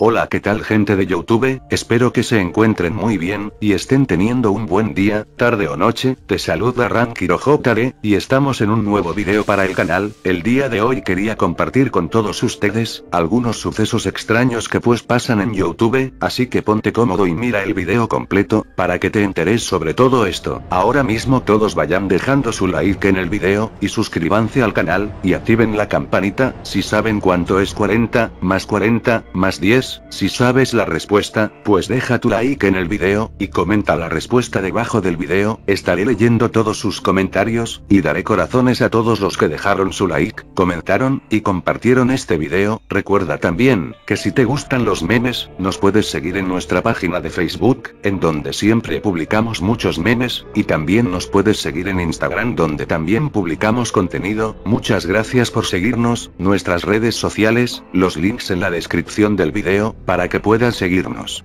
Hola, ¿qué tal gente de YouTube? Espero que se encuentren muy bien, y estén teniendo un buen día, tarde o noche, te saluda Rankiro y estamos en un nuevo video para el canal, el día de hoy quería compartir con todos ustedes, algunos sucesos extraños que pues pasan en YouTube, así que ponte cómodo y mira el video completo, para que te enteres sobre todo esto. Ahora mismo todos vayan dejando su like en el video, y suscríbanse al canal, y activen la campanita, si saben cuánto es 40, más 40, más 10, pues, si sabes la respuesta, pues deja tu like en el video, y comenta la respuesta debajo del video, estaré leyendo todos sus comentarios, y daré corazones a todos los que dejaron su like, comentaron, y compartieron este video, recuerda también, que si te gustan los memes, nos puedes seguir en nuestra página de Facebook, en donde siempre publicamos muchos memes, y también nos puedes seguir en Instagram donde también publicamos contenido, muchas gracias por seguirnos, nuestras redes sociales, los links en la descripción del video para que puedas seguirnos.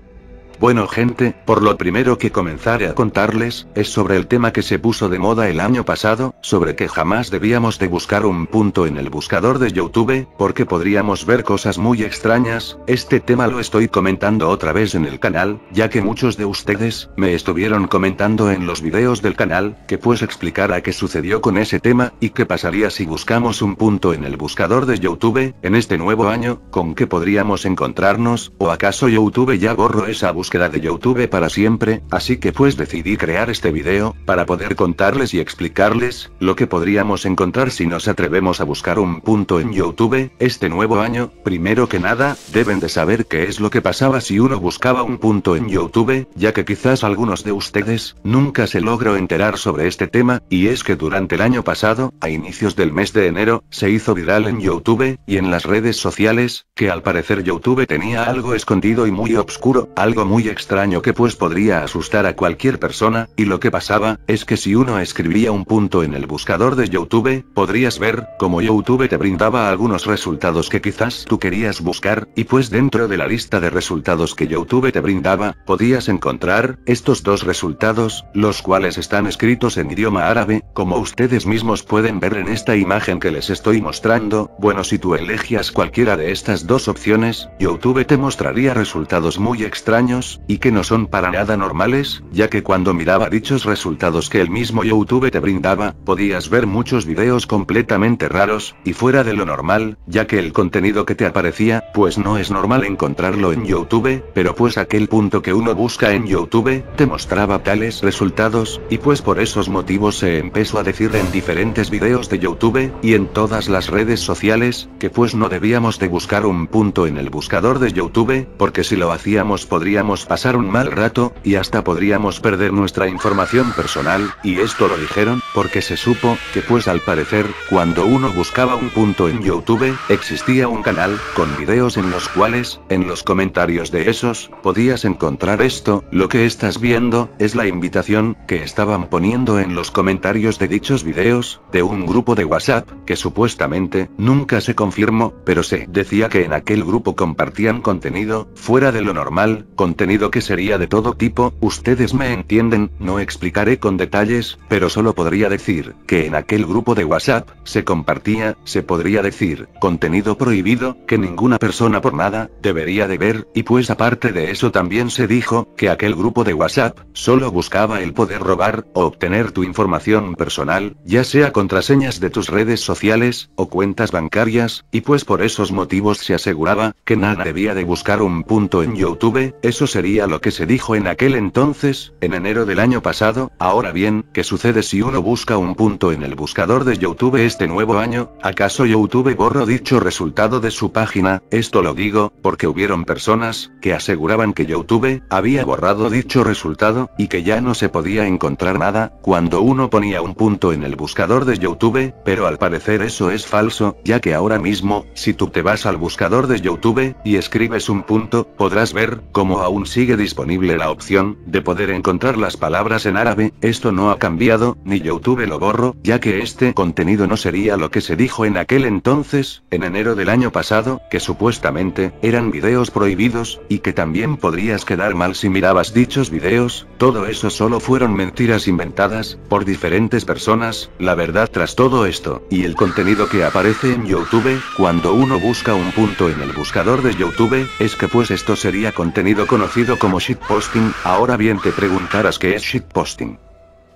Bueno gente, por lo primero que comenzaré a contarles, es sobre el tema que se puso de moda el año pasado, sobre que jamás debíamos de buscar un punto en el buscador de YouTube, porque podríamos ver cosas muy extrañas, este tema lo estoy comentando otra vez en el canal, ya que muchos de ustedes, me estuvieron comentando en los videos del canal, que pues explicara qué sucedió con ese tema, y qué pasaría si buscamos un punto en el buscador de YouTube, en este nuevo año, con qué podríamos encontrarnos, o acaso YouTube ya borro esa búsqueda queda de YouTube para siempre, así que pues decidí crear este video, para poder contarles y explicarles, lo que podríamos encontrar si nos atrevemos a buscar un punto en YouTube, este nuevo año, primero que nada, deben de saber qué es lo que pasaba si uno buscaba un punto en YouTube, ya que quizás algunos de ustedes, nunca se logró enterar sobre este tema, y es que durante el año pasado, a inicios del mes de enero, se hizo viral en YouTube, y en las redes sociales, que al parecer YouTube tenía algo escondido y muy oscuro, algo muy muy extraño que pues podría asustar a cualquier persona, y lo que pasaba, es que si uno escribía un punto en el buscador de YouTube, podrías ver, como YouTube te brindaba algunos resultados que quizás tú querías buscar, y pues dentro de la lista de resultados que YouTube te brindaba, podías encontrar, estos dos resultados, los cuales están escritos en idioma árabe, como ustedes mismos pueden ver en esta imagen que les estoy mostrando, bueno si tú elegías cualquiera de estas dos opciones, YouTube te mostraría resultados muy extraños, y que no son para nada normales, ya que cuando miraba dichos resultados que el mismo YouTube te brindaba, podías ver muchos videos completamente raros, y fuera de lo normal, ya que el contenido que te aparecía, pues no es normal encontrarlo en YouTube, pero pues aquel punto que uno busca en YouTube, te mostraba tales resultados, y pues por esos motivos se empezó a decir en diferentes videos de YouTube, y en todas las redes sociales, que pues no debíamos de buscar un punto en el buscador de YouTube, porque si lo hacíamos podríamos pasar un mal rato, y hasta podríamos perder nuestra información personal, y esto lo dijeron, porque se supo, que pues al parecer, cuando uno buscaba un punto en YouTube, existía un canal, con videos en los cuales, en los comentarios de esos, podías encontrar esto, lo que estás viendo, es la invitación, que estaban poniendo en los comentarios de dichos videos, de un grupo de WhatsApp, que supuestamente, nunca se confirmó, pero se decía que en aquel grupo compartían contenido, fuera de lo normal, contenido que sería de todo tipo, ustedes me entienden, no explicaré con detalles, pero solo podría decir, que en aquel grupo de WhatsApp, se compartía, se podría decir, contenido prohibido, que ninguna persona por nada, debería de ver, y pues aparte de eso también se dijo, que aquel grupo de WhatsApp, solo buscaba el poder robar, o obtener tu información personal, ya sea contraseñas de tus redes sociales, o cuentas bancarias, y pues por esos motivos se aseguraba, que nada debía de buscar un punto en YouTube, eso sería lo que se dijo en aquel entonces, en enero del año pasado, ahora bien, ¿qué sucede si uno busca un punto en el buscador de YouTube este nuevo año? ¿Acaso YouTube borró dicho resultado de su página? Esto lo digo, porque hubieron personas, que aseguraban que YouTube, había borrado dicho resultado, y que ya no se podía encontrar nada, cuando uno ponía un punto en el buscador de YouTube, pero al parecer eso es falso, ya que ahora mismo, si tú te vas al buscador de YouTube, y escribes un punto, podrás ver, como aún sigue disponible la opción de poder encontrar las palabras en árabe, esto no ha cambiado, ni YouTube lo borro, ya que este contenido no sería lo que se dijo en aquel entonces, en enero del año pasado, que supuestamente eran videos prohibidos, y que también podrías quedar mal si mirabas dichos videos, todo eso solo fueron mentiras inventadas, por diferentes personas, la verdad tras todo esto, y el contenido que aparece en YouTube, cuando uno busca un punto en el buscador de YouTube, es que pues esto sería contenido conocido conocido como shitposting, ahora bien te preguntarás qué es shitposting.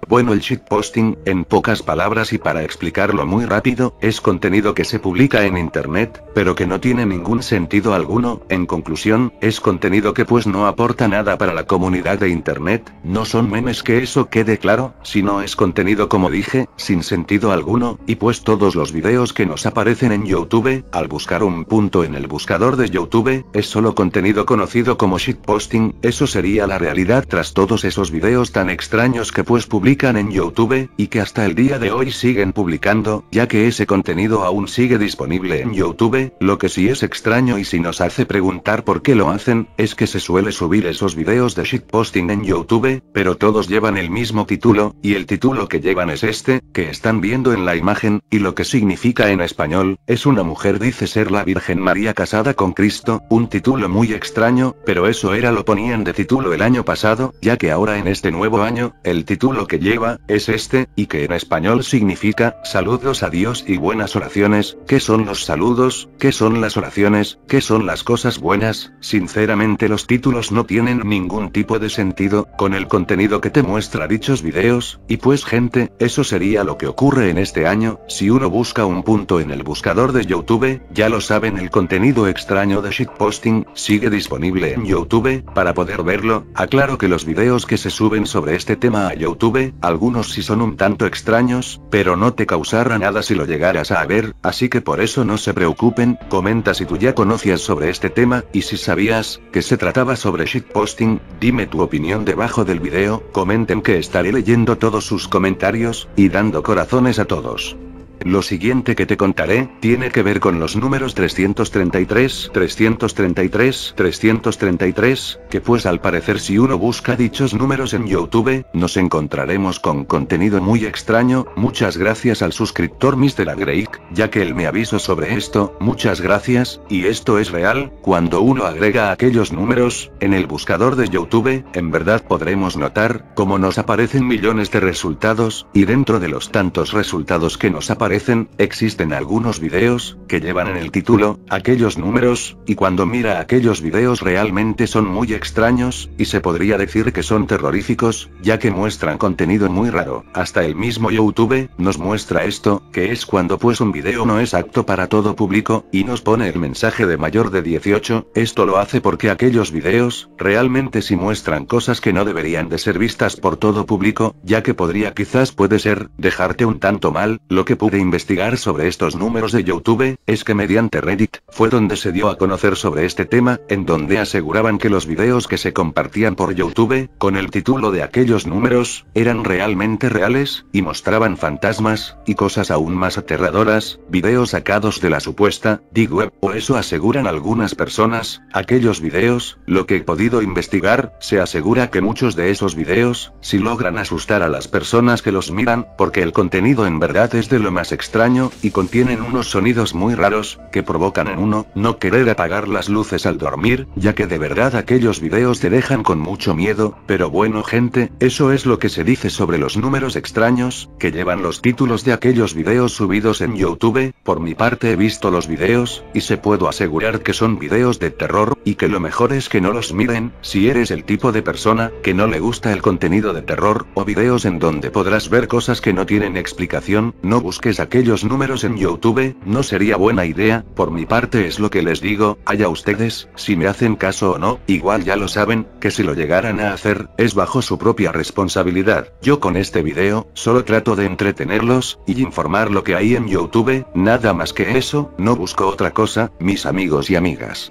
Bueno, el shitposting, en pocas palabras y para explicarlo muy rápido, es contenido que se publica en Internet, pero que no tiene ningún sentido alguno, en conclusión, es contenido que pues no aporta nada para la comunidad de Internet, no son memes que eso quede claro, sino es contenido como dije, sin sentido alguno, y pues todos los videos que nos aparecen en YouTube, al buscar un punto en el buscador de YouTube, es solo contenido conocido como shitposting, eso sería la realidad tras todos esos videos tan extraños que pues publican en YouTube, y que hasta el día de hoy siguen publicando, ya que ese contenido aún sigue disponible en YouTube, lo que sí es extraño y si nos hace preguntar por qué lo hacen, es que se suele subir esos videos de shitposting en YouTube, pero todos llevan el mismo título, y el título que llevan es este, que están viendo en la imagen, y lo que significa en español, es una mujer dice ser la Virgen María casada con Cristo, un título muy extraño, pero eso era lo ponían de título el año pasado, ya que ahora en este nuevo año, el título que lleva, es este, y que en español significa, saludos a Dios y buenas oraciones, que son los saludos? que son las oraciones? que son las cosas buenas? Sinceramente los títulos no tienen ningún tipo de sentido, con el contenido que te muestra dichos videos, y pues gente, eso sería lo que ocurre en este año, si uno busca un punto en el buscador de YouTube, ya lo saben el contenido extraño de shitposting, sigue disponible en YouTube, para poder verlo, aclaro que los videos que se suben sobre este tema a YouTube, algunos sí son un tanto extraños, pero no te causará nada si lo llegaras a ver, así que por eso no se preocupen, comenta si tú ya conocías sobre este tema, y si sabías, que se trataba sobre shitposting, dime tu opinión debajo del video, comenten que estaré leyendo todos sus comentarios, y dando corazones a todos. Lo siguiente que te contaré, tiene que ver con los números 333, 333, 333, que pues al parecer si uno busca dichos números en YouTube, nos encontraremos con contenido muy extraño, muchas gracias al suscriptor Mr. Agreik, ya que él me avisó sobre esto, muchas gracias, y esto es real, cuando uno agrega aquellos números, en el buscador de YouTube, en verdad podremos notar, como nos aparecen millones de resultados, y dentro de los tantos resultados que nos aparecen existen algunos videos, que llevan en el título, aquellos números, y cuando mira aquellos videos realmente son muy extraños, y se podría decir que son terroríficos, ya que muestran contenido muy raro, hasta el mismo YouTube, nos muestra esto, que es cuando pues un video no es apto para todo público, y nos pone el mensaje de mayor de 18, esto lo hace porque aquellos videos, realmente si muestran cosas que no deberían de ser vistas por todo público, ya que podría quizás puede ser, dejarte un tanto mal, lo que pude investigar sobre estos números de YouTube, es que mediante Reddit, fue donde se dio a conocer sobre este tema, en donde aseguraban que los videos que se compartían por YouTube, con el título de aquellos números, eran realmente reales, y mostraban fantasmas, y cosas aún más aterradoras, videos sacados de la supuesta, Dig Web, o eso aseguran algunas personas, aquellos videos, lo que he podido investigar, se asegura que muchos de esos videos, si logran asustar a las personas que los miran, porque el contenido en verdad es de lo más extraño, y contienen unos sonidos muy raros, que provocan en uno, no querer apagar las luces al dormir, ya que de verdad aquellos videos te dejan con mucho miedo, pero bueno gente, eso es lo que se dice sobre los números extraños, que llevan los títulos de aquellos videos subidos en YouTube, por mi parte he visto los videos, y se puedo asegurar que son videos de terror, y que lo mejor es que no los miren, si eres el tipo de persona, que no le gusta el contenido de terror, o videos en donde podrás ver cosas que no tienen explicación, no busques aquellos números en YouTube, no sería buena idea, por mi parte es lo que les digo, haya ustedes, si me hacen caso o no, igual ya lo saben, que si lo llegaran a hacer, es bajo su propia responsabilidad. Yo con este video, solo trato de entretenerlos, y informar lo que hay en YouTube, nada más que eso, no busco otra cosa, mis amigos y amigas.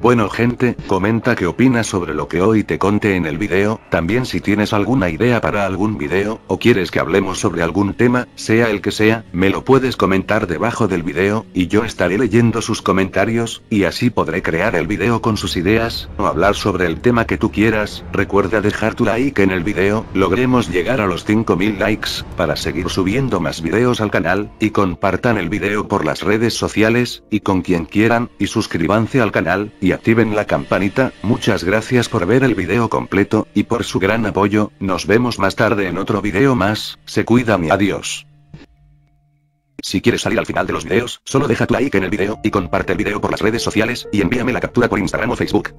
Bueno gente, comenta qué opinas sobre lo que hoy te conté en el video, también si tienes alguna idea para algún video, o quieres que hablemos sobre algún tema, sea el que sea, me lo puedes comentar debajo del video, y yo estaré leyendo sus comentarios, y así podré crear el video con sus ideas, o hablar sobre el tema que tú quieras, recuerda dejar tu like en el video, logremos llegar a los 5000 likes, para seguir subiendo más videos al canal, y compartan el video por las redes sociales, y con quien quieran, y suscríbanse al canal, y activen la campanita, muchas gracias por ver el video completo, y por su gran apoyo, nos vemos más tarde en otro video más, se cuida, mi adiós. Si quieres salir al final de los videos, solo deja tu like en el video, y comparte el video por las redes sociales, y envíame la captura por Instagram o Facebook.